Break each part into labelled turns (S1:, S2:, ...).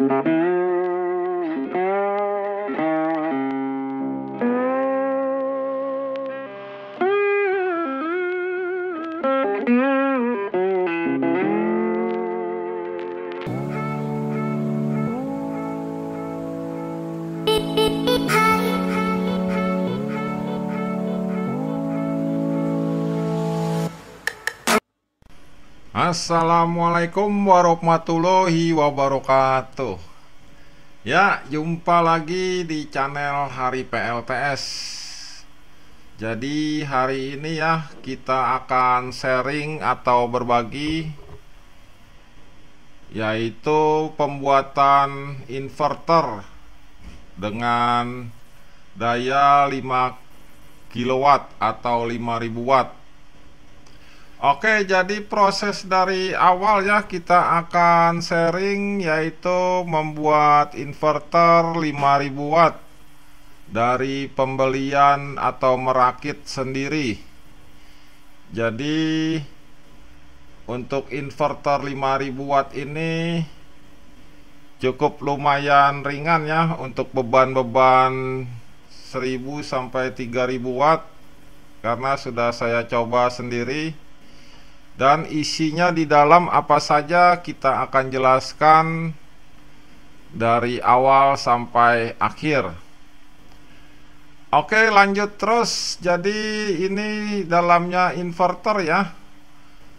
S1: Mm-hmm. Assalamualaikum warahmatullahi wabarakatuh Ya, jumpa lagi di channel Hari PLTS Jadi hari ini ya, kita akan sharing atau berbagi Yaitu pembuatan inverter Dengan daya 5 kW atau 5000 watt Oke, jadi proses dari awal ya kita akan sharing yaitu membuat inverter 5000 watt dari pembelian atau merakit sendiri. Jadi untuk inverter 5000 watt ini cukup lumayan ringan ya untuk beban-beban 1000 sampai 3000 watt karena sudah saya coba sendiri dan isinya di dalam apa saja kita akan jelaskan dari awal sampai akhir Oke lanjut terus jadi ini dalamnya inverter ya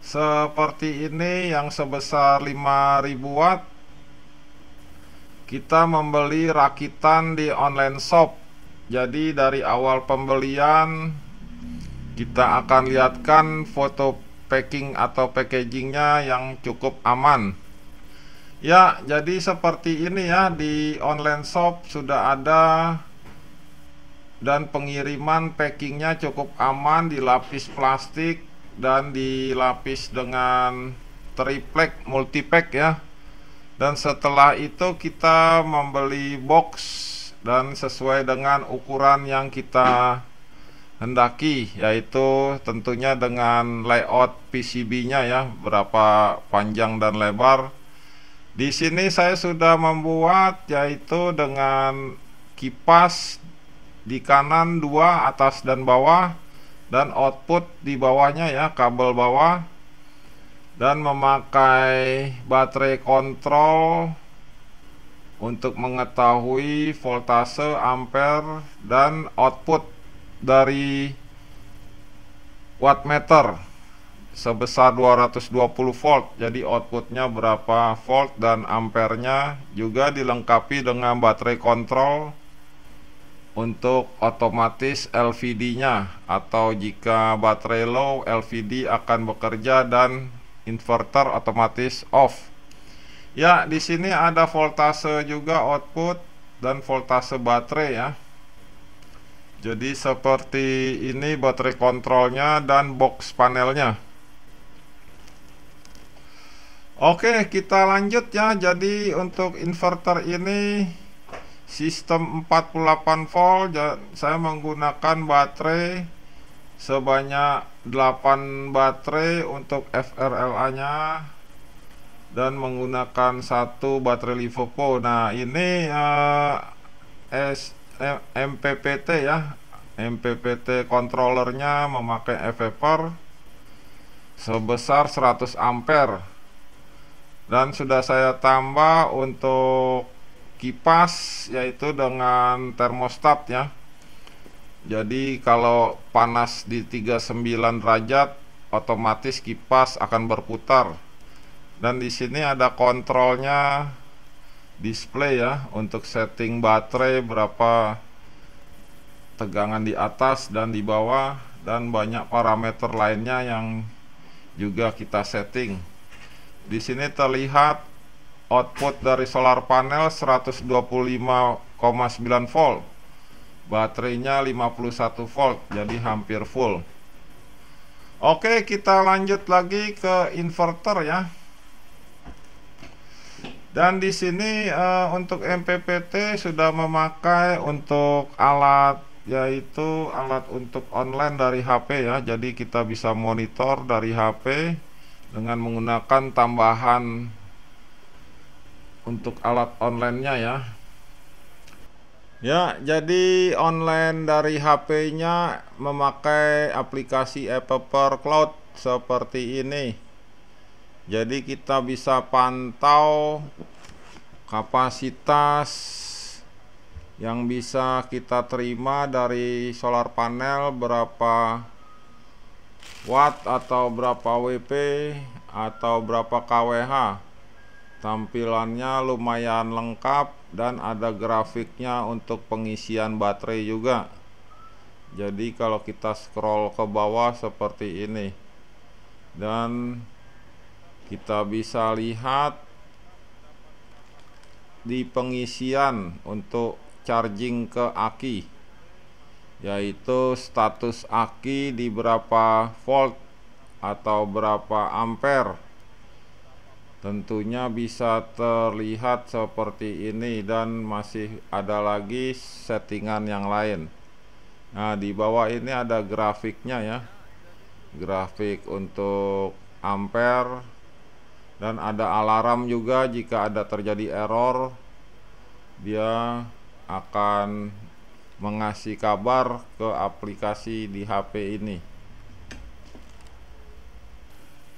S1: seperti ini yang sebesar 5000 watt kita membeli rakitan di online shop jadi dari awal pembelian kita akan lihatkan foto packing atau packagingnya yang cukup aman ya jadi seperti ini ya di online shop sudah ada dan pengiriman packingnya cukup aman di lapis plastik dan dilapis dengan triplek multipack ya dan setelah itu kita membeli box dan sesuai dengan ukuran yang kita hendaki yaitu tentunya dengan layout PCB-nya ya berapa panjang dan lebar di sini saya sudah membuat yaitu dengan kipas di kanan dua atas dan bawah dan output di bawahnya ya kabel bawah dan memakai baterai kontrol untuk mengetahui voltase ampere dan output dari wattmeter sebesar 220 volt jadi outputnya berapa volt dan ampernya juga dilengkapi dengan baterai kontrol untuk otomatis LVD nya atau jika baterai low LVD akan bekerja dan inverter otomatis off ya di sini ada voltase juga output dan voltase baterai ya jadi seperti ini baterai kontrolnya dan box panelnya Oke kita lanjut ya jadi untuk inverter ini sistem 48 volt saya menggunakan baterai sebanyak 8 baterai untuk FRLA nya dan menggunakan satu baterai Livopo nah ini uh, S MPPT ya MPPT kontrolernya memakai FFR sebesar 100 ampere dan sudah saya tambah untuk kipas yaitu dengan termostat ya jadi kalau panas di 39 derajat otomatis kipas akan berputar dan di sini ada kontrolnya display ya untuk setting baterai berapa tegangan di atas dan di bawah dan banyak parameter lainnya yang juga kita setting di sini terlihat output dari solar panel 125,9 volt baterainya 51 volt jadi hampir full oke kita lanjut lagi ke inverter ya dan di sini uh, untuk MPPT sudah memakai untuk alat yaitu alat untuk online dari HP ya. Jadi kita bisa monitor dari HP dengan menggunakan tambahan untuk alat onlinenya ya. Ya, jadi online dari HP-nya memakai aplikasi Apple Cloud seperti ini. Jadi kita bisa pantau kapasitas yang bisa kita terima dari solar panel berapa watt atau berapa WP atau berapa KWH tampilannya lumayan lengkap dan ada grafiknya untuk pengisian baterai juga jadi kalau kita scroll ke bawah seperti ini dan kita bisa lihat di pengisian untuk charging ke aki yaitu status aki di berapa volt atau berapa ampere tentunya bisa terlihat seperti ini dan masih ada lagi settingan yang lain nah di bawah ini ada grafiknya ya grafik untuk ampere dan ada alarm juga jika ada terjadi error dia akan mengasih kabar ke aplikasi di HP ini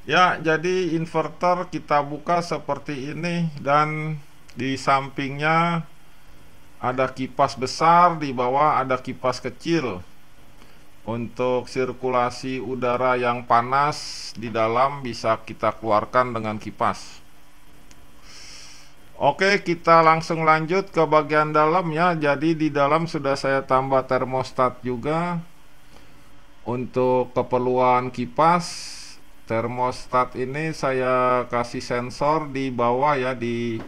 S1: ya jadi inverter kita buka seperti ini dan di sampingnya ada kipas besar di bawah ada kipas kecil untuk sirkulasi udara yang panas di dalam bisa kita keluarkan dengan kipas Oke kita langsung lanjut ke bagian dalam ya. jadi di dalam sudah saya tambah termostat juga untuk keperluan kipas termostat ini saya kasih sensor di bawah ya di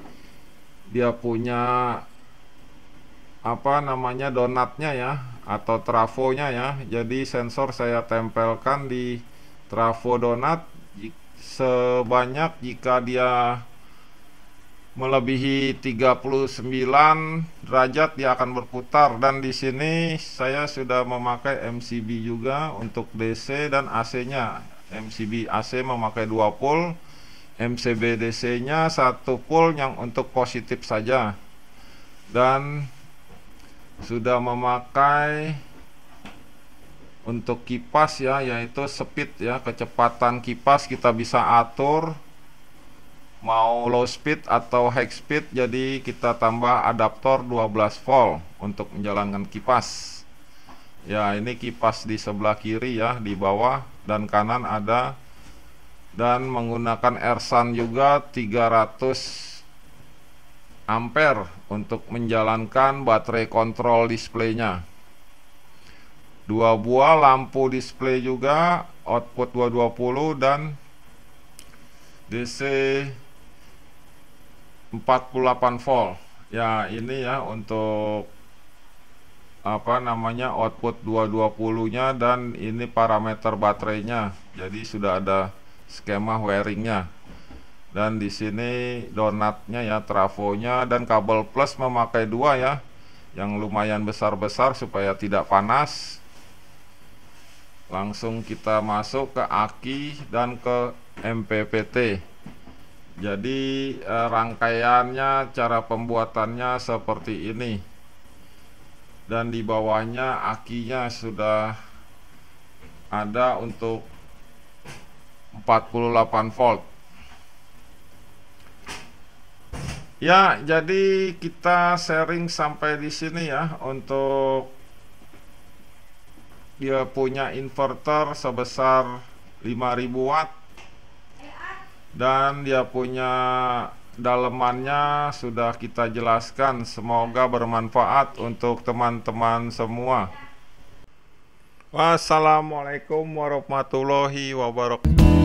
S1: dia punya apa namanya donatnya ya atau trafonya ya jadi sensor saya tempelkan di trafo donat sebanyak jika dia melebihi 39 derajat dia akan berputar dan di sini saya sudah memakai MCB juga untuk DC dan AC nya MCB AC memakai 2 pol MCB DC nya satu pole yang untuk positif saja dan sudah memakai untuk kipas ya yaitu speed ya kecepatan kipas kita bisa atur mau low speed atau high speed jadi kita tambah adaptor 12 volt untuk menjalankan kipas ya ini kipas di sebelah kiri ya di bawah dan kanan ada dan menggunakan ersan juga 300 ampere untuk menjalankan baterai kontrol displaynya dua buah lampu display juga output 220 dan DC 48 volt ya ini ya untuk apa namanya output 220 nya dan ini parameter baterainya jadi sudah ada skema wiringnya dan di sini donatnya ya trafonya dan kabel plus memakai dua ya yang lumayan besar-besar supaya tidak panas langsung kita masuk ke aki dan ke MPPT jadi eh, rangkaiannya cara pembuatannya seperti ini dan di bawahnya akinya sudah ada untuk 48 volt Ya, jadi kita sharing sampai di sini ya untuk dia punya inverter sebesar 5000 watt dan dia punya dalemannya sudah kita jelaskan semoga bermanfaat untuk teman-teman semua Wassalamualaikum warahmatullahi wabarakatuh